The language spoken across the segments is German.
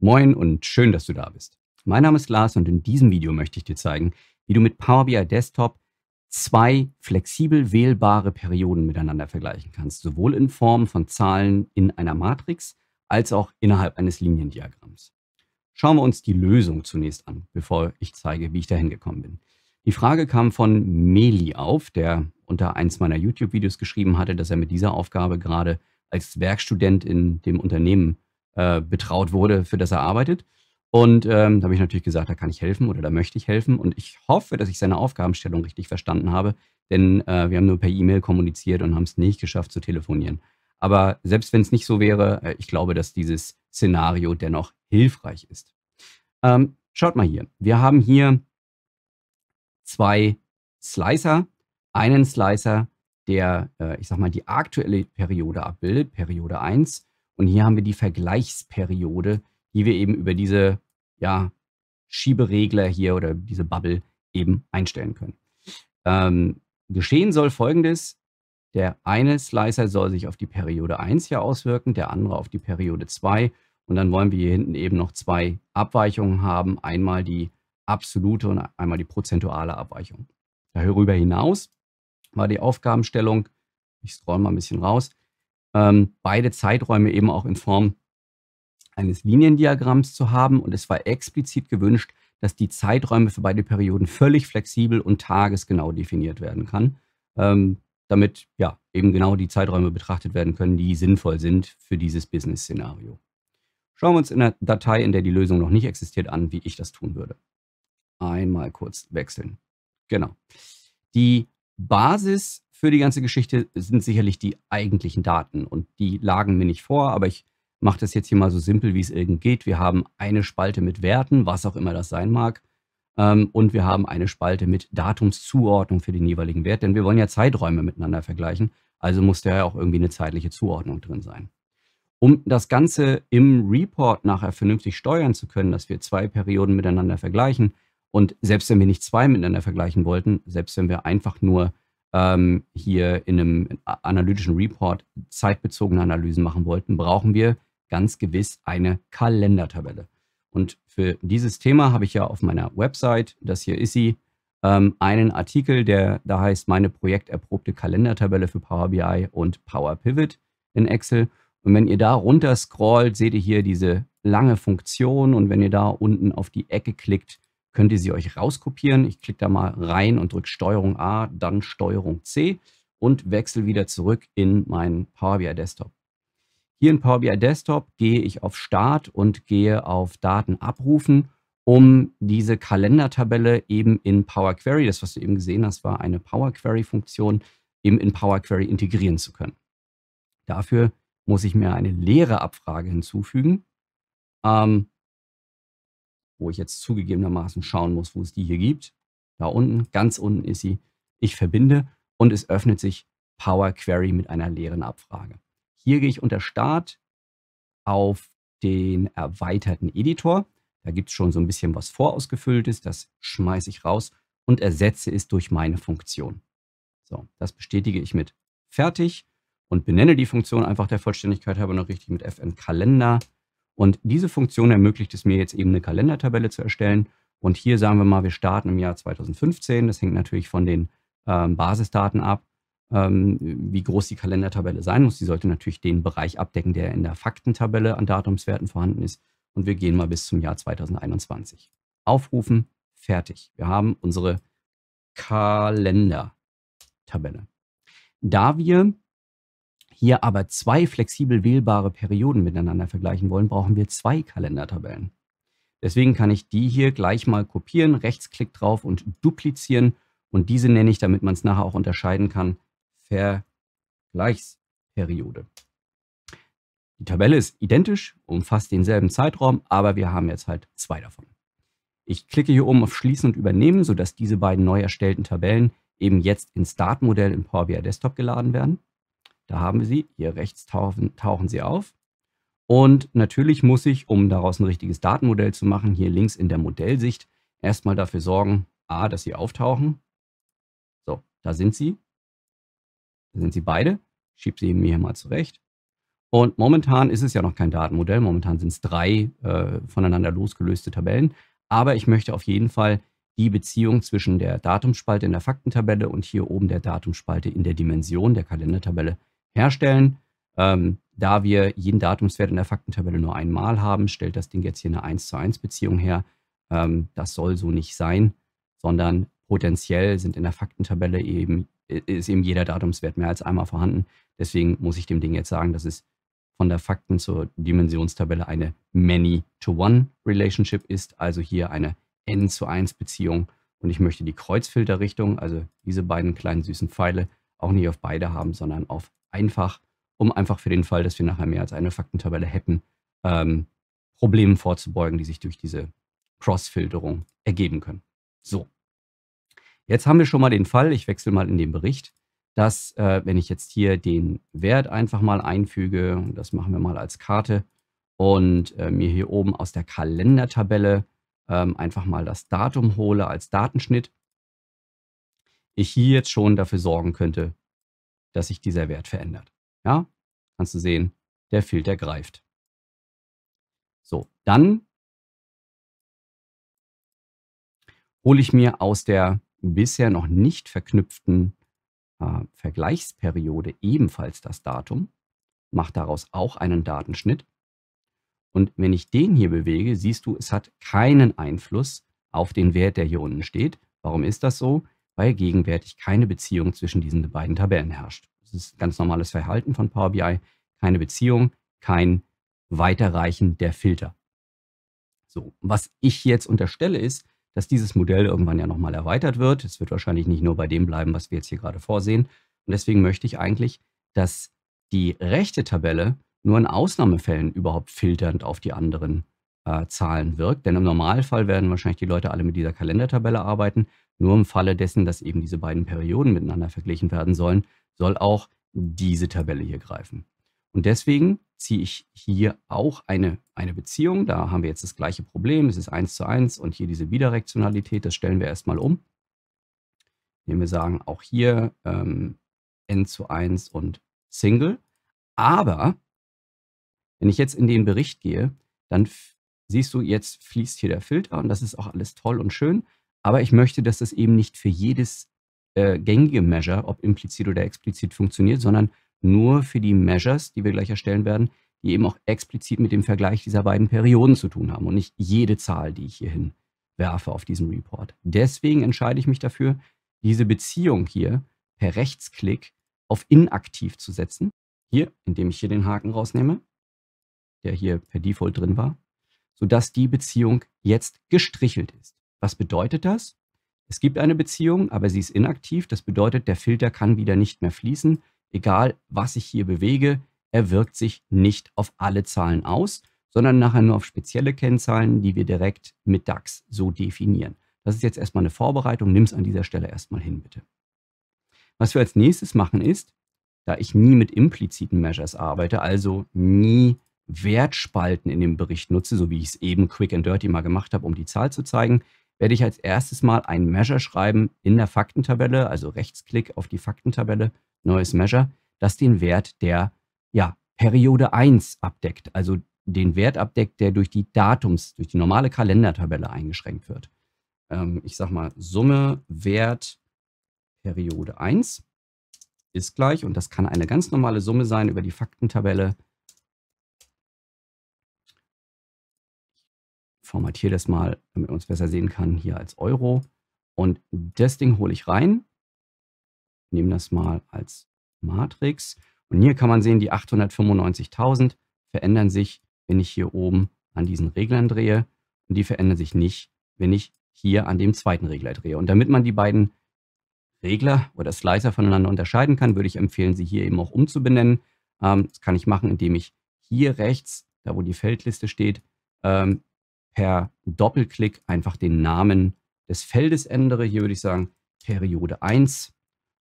Moin und schön, dass du da bist. Mein Name ist Lars und in diesem Video möchte ich dir zeigen, wie du mit Power BI Desktop zwei flexibel wählbare Perioden miteinander vergleichen kannst, sowohl in Form von Zahlen in einer Matrix als auch innerhalb eines Liniendiagramms. Schauen wir uns die Lösung zunächst an, bevor ich zeige, wie ich dahin gekommen bin. Die Frage kam von Meli auf, der unter eins meiner YouTube-Videos geschrieben hatte, dass er mit dieser Aufgabe gerade als Werkstudent in dem Unternehmen äh, betraut wurde, für das er arbeitet. Und ähm, da habe ich natürlich gesagt, da kann ich helfen oder da möchte ich helfen. Und ich hoffe, dass ich seine Aufgabenstellung richtig verstanden habe, denn äh, wir haben nur per E-Mail kommuniziert und haben es nicht geschafft zu telefonieren. Aber selbst wenn es nicht so wäre, äh, ich glaube, dass dieses Szenario dennoch hilfreich ist. Ähm, schaut mal hier. Wir haben hier zwei Slicer. Einen Slicer, der, äh, ich sag mal, die aktuelle Periode abbildet, Periode 1 und hier haben wir die Vergleichsperiode, die wir eben über diese ja, Schieberegler hier oder diese Bubble eben einstellen können. Ähm, geschehen soll folgendes. Der eine Slicer soll sich auf die Periode 1 hier auswirken, der andere auf die Periode 2. Und dann wollen wir hier hinten eben noch zwei Abweichungen haben. Einmal die absolute und einmal die prozentuale Abweichung. Darüber hinaus war die Aufgabenstellung, ich scroll mal ein bisschen raus, ähm, beide Zeiträume eben auch in Form eines Liniendiagramms zu haben. Und es war explizit gewünscht, dass die Zeiträume für beide Perioden völlig flexibel und tagesgenau definiert werden kann, ähm, damit ja eben genau die Zeiträume betrachtet werden können, die sinnvoll sind für dieses Business-Szenario. Schauen wir uns in der Datei, in der die Lösung noch nicht existiert, an, wie ich das tun würde. Einmal kurz wechseln. Genau. Die Basis für die ganze Geschichte sind sicherlich die eigentlichen Daten und die lagen mir nicht vor, aber ich mache das jetzt hier mal so simpel, wie es irgend geht. Wir haben eine Spalte mit Werten, was auch immer das sein mag, ähm, und wir haben eine Spalte mit Datumszuordnung für den jeweiligen Wert, denn wir wollen ja Zeiträume miteinander vergleichen, also muss da ja auch irgendwie eine zeitliche Zuordnung drin sein. Um das Ganze im Report nachher vernünftig steuern zu können, dass wir zwei Perioden miteinander vergleichen und selbst wenn wir nicht zwei miteinander vergleichen wollten, selbst wenn wir einfach nur ähm, hier in einem analytischen Report zeitbezogene Analysen machen wollten, brauchen wir ganz gewiss eine Kalendertabelle. Und für dieses Thema habe ich ja auf meiner Website, das hier ist sie, ähm, einen Artikel, der da heißt meine projekterprobte Kalendertabelle für Power BI und Power Pivot in Excel. Und wenn ihr da runter scrollt, seht ihr hier diese lange Funktion und wenn ihr da unten auf die Ecke klickt, könnt ihr sie euch rauskopieren. Ich klicke da mal rein und drücke Steuerung A, dann Steuerung C und wechsle wieder zurück in meinen Power BI Desktop. Hier in Power BI Desktop gehe ich auf Start und gehe auf Daten abrufen, um diese Kalendertabelle eben in Power Query, das was du eben gesehen hast, war eine Power Query Funktion, eben in Power Query integrieren zu können. Dafür muss ich mir eine leere Abfrage hinzufügen. Ähm, wo ich jetzt zugegebenermaßen schauen muss, wo es die hier gibt. Da unten, ganz unten ist sie. Ich verbinde und es öffnet sich Power Query mit einer leeren Abfrage. Hier gehe ich unter Start auf den erweiterten Editor. Da gibt es schon so ein bisschen was vorausgefülltes. Das schmeiße ich raus und ersetze es durch meine Funktion. So, das bestätige ich mit fertig und benenne die Funktion einfach der Vollständigkeit halber noch richtig mit fn Kalender. Und diese Funktion ermöglicht es mir jetzt eben eine Kalendertabelle zu erstellen. Und hier sagen wir mal, wir starten im Jahr 2015. Das hängt natürlich von den ähm, Basisdaten ab, ähm, wie groß die Kalendertabelle sein muss. Die sollte natürlich den Bereich abdecken, der in der Faktentabelle an Datumswerten vorhanden ist. Und wir gehen mal bis zum Jahr 2021. Aufrufen, fertig. Wir haben unsere Kalendertabelle. Da wir hier aber zwei flexibel wählbare Perioden miteinander vergleichen wollen, brauchen wir zwei Kalendertabellen. Deswegen kann ich die hier gleich mal kopieren, rechtsklick drauf und duplizieren. Und diese nenne ich, damit man es nachher auch unterscheiden kann, Vergleichsperiode. Die Tabelle ist identisch, umfasst denselben Zeitraum, aber wir haben jetzt halt zwei davon. Ich klicke hier oben auf Schließen und Übernehmen, sodass diese beiden neu erstellten Tabellen eben jetzt ins Startmodell im Power BI Desktop geladen werden. Da haben wir sie. Hier rechts tauchen, tauchen sie auf. Und natürlich muss ich, um daraus ein richtiges Datenmodell zu machen, hier links in der Modellsicht erstmal dafür sorgen, a, dass sie auftauchen. So, da sind sie. Da sind sie beide. Schieb sie mir hier mal zurecht. Und momentan ist es ja noch kein Datenmodell. Momentan sind es drei äh, voneinander losgelöste Tabellen. Aber ich möchte auf jeden Fall die Beziehung zwischen der Datumspalte in der Faktentabelle und hier oben der Datumspalte in der Dimension der Kalendertabelle herstellen. Ähm, da wir jeden Datumswert in der Faktentabelle nur einmal haben, stellt das Ding jetzt hier eine 1 zu 1 Beziehung her. Ähm, das soll so nicht sein, sondern potenziell sind in der Faktentabelle eben, ist eben jeder Datumswert mehr als einmal vorhanden. Deswegen muss ich dem Ding jetzt sagen, dass es von der Fakten zur Dimensionstabelle eine Many-to-One-Relationship ist, also hier eine N zu 1 Beziehung. Und ich möchte die Kreuzfilterrichtung, also diese beiden kleinen süßen Pfeile, auch nicht auf beide haben, sondern auf einfach, um einfach für den Fall, dass wir nachher mehr als eine Faktentabelle hätten, ähm, Problemen vorzubeugen, die sich durch diese Cross-Filterung ergeben können. So, jetzt haben wir schon mal den Fall, ich wechsle mal in den Bericht, dass äh, wenn ich jetzt hier den Wert einfach mal einfüge, und das machen wir mal als Karte, und äh, mir hier oben aus der Kalendertabelle ähm, einfach mal das Datum hole als Datenschnitt, ich hier jetzt schon dafür sorgen könnte, dass sich dieser Wert verändert. Ja, kannst du sehen, der Filter greift. So, dann hole ich mir aus der bisher noch nicht verknüpften äh, Vergleichsperiode ebenfalls das Datum, mache daraus auch einen Datenschnitt. Und wenn ich den hier bewege, siehst du, es hat keinen Einfluss auf den Wert, der hier unten steht. Warum ist das so? weil gegenwärtig keine Beziehung zwischen diesen beiden Tabellen herrscht. Das ist ein ganz normales Verhalten von Power BI. Keine Beziehung, kein Weiterreichen der Filter. So, was ich jetzt unterstelle ist, dass dieses Modell irgendwann ja nochmal erweitert wird. Es wird wahrscheinlich nicht nur bei dem bleiben, was wir jetzt hier gerade vorsehen. Und deswegen möchte ich eigentlich, dass die rechte Tabelle nur in Ausnahmefällen überhaupt filternd auf die anderen äh, Zahlen wirkt. Denn im Normalfall werden wahrscheinlich die Leute alle mit dieser Kalendertabelle arbeiten. Nur im Falle dessen, dass eben diese beiden Perioden miteinander verglichen werden sollen, soll auch diese Tabelle hier greifen. Und deswegen ziehe ich hier auch eine, eine Beziehung. Da haben wir jetzt das gleiche Problem. Es ist 1 zu 1 und hier diese Bidirektionalität, das stellen wir erstmal um. Indem wir sagen, auch hier ähm, n zu 1 und Single. Aber wenn ich jetzt in den Bericht gehe, dann siehst du, jetzt fließt hier der Filter und das ist auch alles toll und schön. Aber ich möchte, dass das eben nicht für jedes äh, gängige Measure, ob implizit oder explizit, funktioniert, sondern nur für die Measures, die wir gleich erstellen werden, die eben auch explizit mit dem Vergleich dieser beiden Perioden zu tun haben und nicht jede Zahl, die ich hierhin werfe auf diesem Report. Deswegen entscheide ich mich dafür, diese Beziehung hier per Rechtsklick auf inaktiv zu setzen. Hier, indem ich hier den Haken rausnehme, der hier per Default drin war sodass die Beziehung jetzt gestrichelt ist. Was bedeutet das? Es gibt eine Beziehung, aber sie ist inaktiv. Das bedeutet, der Filter kann wieder nicht mehr fließen. Egal, was ich hier bewege, er wirkt sich nicht auf alle Zahlen aus, sondern nachher nur auf spezielle Kennzahlen, die wir direkt mit DAX so definieren. Das ist jetzt erstmal eine Vorbereitung. Nimm es an dieser Stelle erstmal hin, bitte. Was wir als nächstes machen ist, da ich nie mit impliziten Measures arbeite, also nie Wertspalten in dem Bericht nutze, so wie ich es eben quick and dirty mal gemacht habe, um die Zahl zu zeigen, werde ich als erstes mal ein Measure schreiben in der Faktentabelle, also Rechtsklick auf die Faktentabelle, neues Measure, das den Wert der ja, Periode 1 abdeckt, also den Wert abdeckt, der durch die Datums, durch die normale Kalendertabelle eingeschränkt wird. Ähm, ich sage mal Summe Wert Periode 1 ist gleich, und das kann eine ganz normale Summe sein über die Faktentabelle, formatiere das mal, damit man es besser sehen kann, hier als Euro. Und das Ding hole ich rein, nehme das mal als Matrix. Und hier kann man sehen, die 895.000 verändern sich, wenn ich hier oben an diesen Reglern drehe. Und die verändern sich nicht, wenn ich hier an dem zweiten Regler drehe. Und damit man die beiden Regler oder Slicer voneinander unterscheiden kann, würde ich empfehlen, sie hier eben auch umzubenennen. Ähm, das kann ich machen, indem ich hier rechts, da wo die Feldliste steht, ähm, per Doppelklick einfach den Namen des Feldes ändere. Hier würde ich sagen Periode 1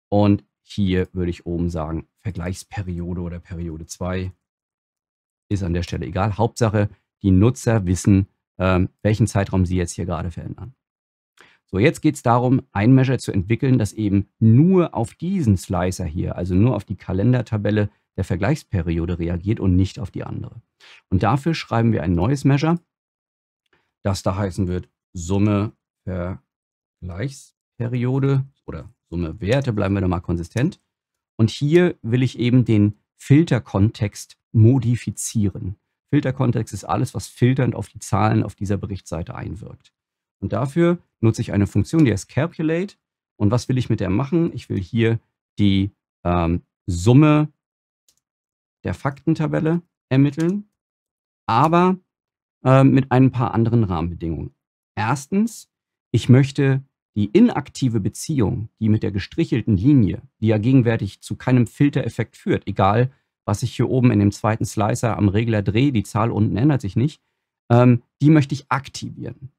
und hier würde ich oben sagen Vergleichsperiode oder Periode 2. Ist an der Stelle egal. Hauptsache, die Nutzer wissen, ähm, welchen Zeitraum sie jetzt hier gerade verändern. So, jetzt geht es darum, ein Measure zu entwickeln, das eben nur auf diesen Slicer hier, also nur auf die Kalendertabelle der Vergleichsperiode reagiert und nicht auf die andere. Und dafür schreiben wir ein neues Measure, das da heißen wird Summe Vergleichsperiode oder Summe Werte, bleiben wir da mal konsistent. Und hier will ich eben den Filterkontext modifizieren. Filterkontext ist alles, was filternd auf die Zahlen auf dieser Berichtsseite einwirkt. Und dafür nutze ich eine Funktion, die heißt Calculate. Und was will ich mit der machen? Ich will hier die ähm, Summe der Faktentabelle ermitteln. Aber äh, mit ein paar anderen Rahmenbedingungen. Erstens, ich möchte die inaktive Beziehung, die mit der gestrichelten Linie, die ja gegenwärtig zu keinem Filtereffekt führt, egal was ich hier oben in dem zweiten Slicer am Regler drehe, die Zahl unten ändert sich nicht, ähm, die möchte ich aktivieren.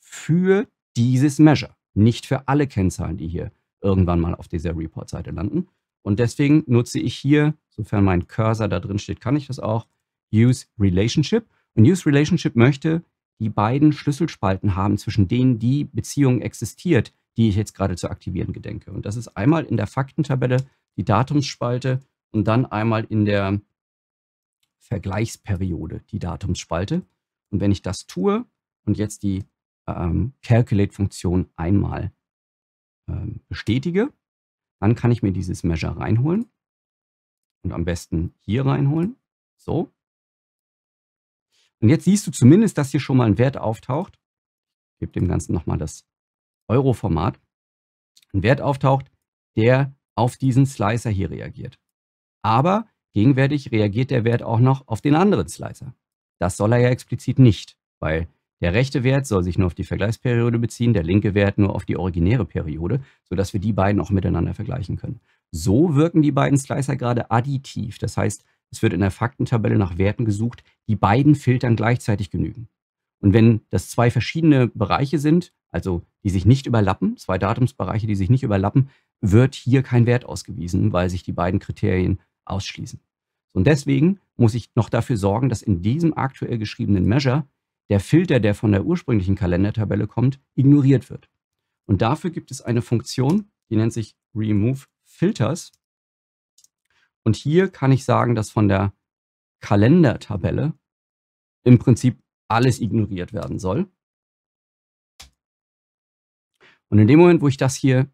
Für dieses Measure, nicht für alle Kennzahlen, die hier irgendwann mal auf dieser Report-Seite landen. Und deswegen nutze ich hier, sofern mein Cursor da drin steht, kann ich das auch, Use Relationship. Wenn Use Relationship möchte, die beiden Schlüsselspalten haben, zwischen denen die Beziehung existiert, die ich jetzt gerade zu aktivieren gedenke. Und das ist einmal in der Faktentabelle die Datumsspalte und dann einmal in der Vergleichsperiode die Datumsspalte. Und wenn ich das tue und jetzt die ähm, Calculate-Funktion einmal ähm, bestätige, dann kann ich mir dieses Measure reinholen und am besten hier reinholen. So. Und jetzt siehst du zumindest, dass hier schon mal ein Wert auftaucht. Ich gebe dem Ganzen nochmal das Euro-Format. Ein Wert auftaucht, der auf diesen Slicer hier reagiert. Aber gegenwärtig reagiert der Wert auch noch auf den anderen Slicer. Das soll er ja explizit nicht, weil der rechte Wert soll sich nur auf die Vergleichsperiode beziehen, der linke Wert nur auf die originäre Periode, sodass wir die beiden auch miteinander vergleichen können. So wirken die beiden Slicer gerade additiv. Das heißt, es wird in der Faktentabelle nach Werten gesucht, die beiden Filtern gleichzeitig genügen. Und wenn das zwei verschiedene Bereiche sind, also die sich nicht überlappen, zwei Datumsbereiche, die sich nicht überlappen, wird hier kein Wert ausgewiesen, weil sich die beiden Kriterien ausschließen. Und deswegen muss ich noch dafür sorgen, dass in diesem aktuell geschriebenen Measure der Filter, der von der ursprünglichen Kalendertabelle kommt, ignoriert wird. Und dafür gibt es eine Funktion, die nennt sich remove filters. Und hier kann ich sagen, dass von der Kalendertabelle im Prinzip alles ignoriert werden soll. Und in dem Moment, wo ich das hier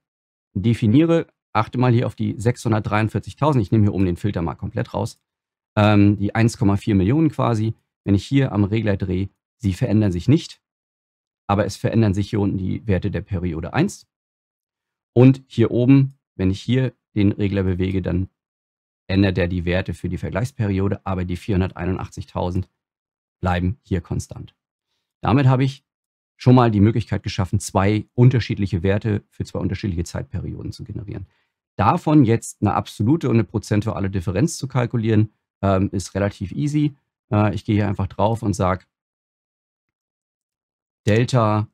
definiere, achte mal hier auf die 643.000, ich nehme hier oben den Filter mal komplett raus, ähm, die 1,4 Millionen quasi, wenn ich hier am Regler drehe, sie verändern sich nicht, aber es verändern sich hier unten die Werte der Periode 1. Und hier oben, wenn ich hier den Regler bewege, dann ändert er die Werte für die Vergleichsperiode, aber die 481.000 bleiben hier konstant. Damit habe ich schon mal die Möglichkeit geschaffen, zwei unterschiedliche Werte für zwei unterschiedliche Zeitperioden zu generieren. Davon jetzt eine absolute und eine prozentuale Differenz zu kalkulieren, ähm, ist relativ easy. Äh, ich gehe hier einfach drauf und sage Delta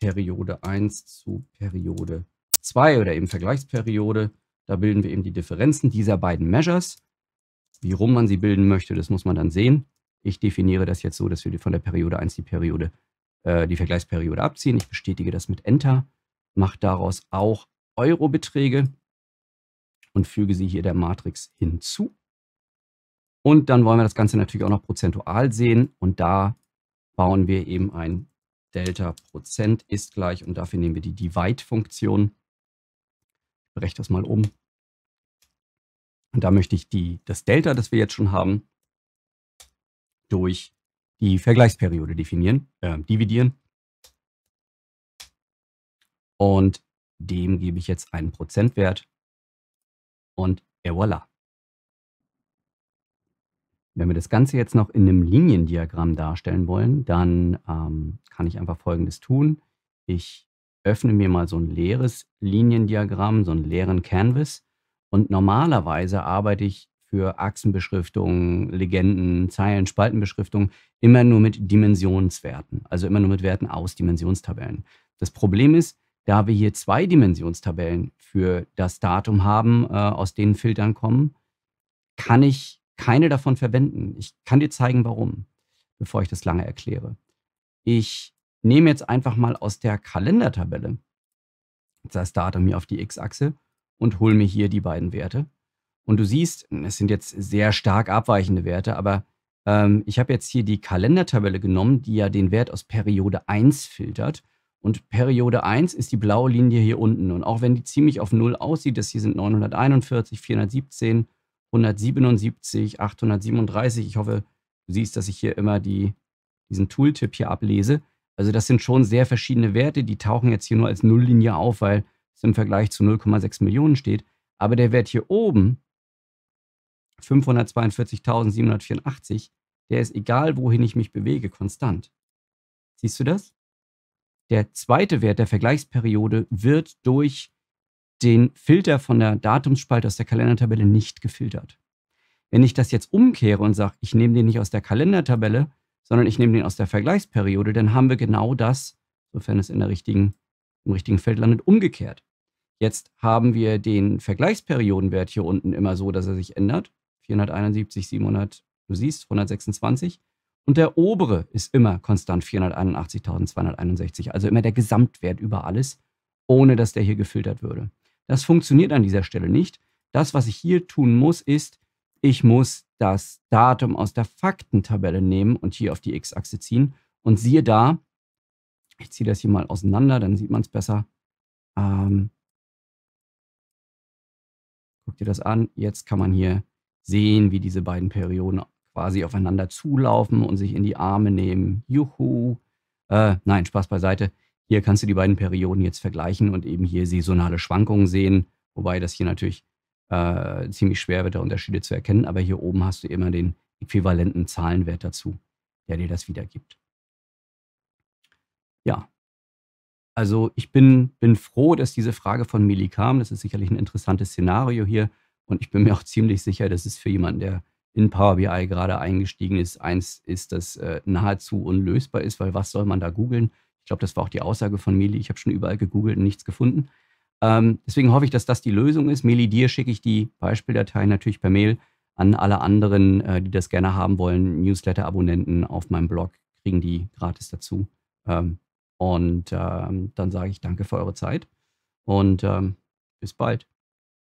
Periode 1 zu Periode 2 oder eben Vergleichsperiode da bilden wir eben die Differenzen dieser beiden Measures. Wie rum man sie bilden möchte, das muss man dann sehen. Ich definiere das jetzt so, dass wir von der Periode 1 die Periode, äh, die Vergleichsperiode abziehen. Ich bestätige das mit Enter, mache daraus auch Eurobeträge und füge sie hier der Matrix hinzu. Und dann wollen wir das Ganze natürlich auch noch prozentual sehen und da bauen wir eben ein Delta Prozent ist gleich und dafür nehmen wir die Divide-Funktion. Ich breche das mal um. Und da möchte ich die, das Delta, das wir jetzt schon haben, durch die Vergleichsperiode definieren, äh, dividieren. Und dem gebe ich jetzt einen Prozentwert und et voilà. Wenn wir das Ganze jetzt noch in einem Liniendiagramm darstellen wollen, dann ähm, kann ich einfach Folgendes tun. Ich öffne mir mal so ein leeres Liniendiagramm, so einen leeren Canvas und normalerweise arbeite ich für Achsenbeschriftungen, Legenden, Zeilen, Spaltenbeschriftungen immer nur mit Dimensionswerten, also immer nur mit Werten aus Dimensionstabellen. Das Problem ist, da wir hier zwei Dimensionstabellen für das Datum haben, äh, aus denen Filtern kommen, kann ich keine davon verwenden. Ich kann dir zeigen, warum, bevor ich das lange erkläre. Ich nehme jetzt einfach mal aus der Kalendertabelle das Datum hier auf die x-Achse und hol mir hier die beiden Werte. Und du siehst, es sind jetzt sehr stark abweichende Werte, aber ähm, ich habe jetzt hier die Kalendertabelle genommen, die ja den Wert aus Periode 1 filtert. Und Periode 1 ist die blaue Linie hier unten. Und auch wenn die ziemlich auf 0 aussieht, das hier sind 941, 417, 177, 837. Ich hoffe, du siehst, dass ich hier immer die, diesen Tooltip hier ablese. Also das sind schon sehr verschiedene Werte, die tauchen jetzt hier nur als Nulllinie auf, weil was im Vergleich zu 0,6 Millionen steht. Aber der Wert hier oben, 542.784, der ist egal, wohin ich mich bewege, konstant. Siehst du das? Der zweite Wert der Vergleichsperiode wird durch den Filter von der Datumsspalte aus der Kalendertabelle nicht gefiltert. Wenn ich das jetzt umkehre und sage, ich nehme den nicht aus der Kalendertabelle, sondern ich nehme den aus der Vergleichsperiode, dann haben wir genau das, sofern es in der richtigen im richtigen Feld landet. Umgekehrt. Jetzt haben wir den Vergleichsperiodenwert hier unten immer so, dass er sich ändert. 471, 700, du siehst, 126. Und der obere ist immer konstant 481.261, also immer der Gesamtwert über alles, ohne dass der hier gefiltert würde. Das funktioniert an dieser Stelle nicht. Das, was ich hier tun muss, ist, ich muss das Datum aus der Faktentabelle nehmen und hier auf die x-Achse ziehen. Und siehe da, ich ziehe das hier mal auseinander, dann sieht man es besser. Ähm, guckt ihr das an. Jetzt kann man hier sehen, wie diese beiden Perioden quasi aufeinander zulaufen und sich in die Arme nehmen. Juhu. Äh, nein, Spaß beiseite. Hier kannst du die beiden Perioden jetzt vergleichen und eben hier saisonale Schwankungen sehen, wobei das hier natürlich äh, ziemlich schwer wird, da Unterschiede zu erkennen. Aber hier oben hast du immer den äquivalenten Zahlenwert dazu, der dir das wiedergibt. Ja. Also ich bin, bin froh, dass diese Frage von Mili kam. Das ist sicherlich ein interessantes Szenario hier. Und ich bin mir auch ziemlich sicher, dass es für jemanden, der in Power BI gerade eingestiegen ist, eins ist, das äh, nahezu unlösbar ist, weil was soll man da googeln? Ich glaube, das war auch die Aussage von Mili. Ich habe schon überall gegoogelt und nichts gefunden. Ähm, deswegen hoffe ich, dass das die Lösung ist. Mili, dir schicke ich die Beispieldatei natürlich per Mail an alle anderen, äh, die das gerne haben wollen. Newsletter-Abonnenten auf meinem Blog kriegen die gratis dazu. Ähm, und ähm, dann sage ich danke für eure Zeit und ähm, bis bald.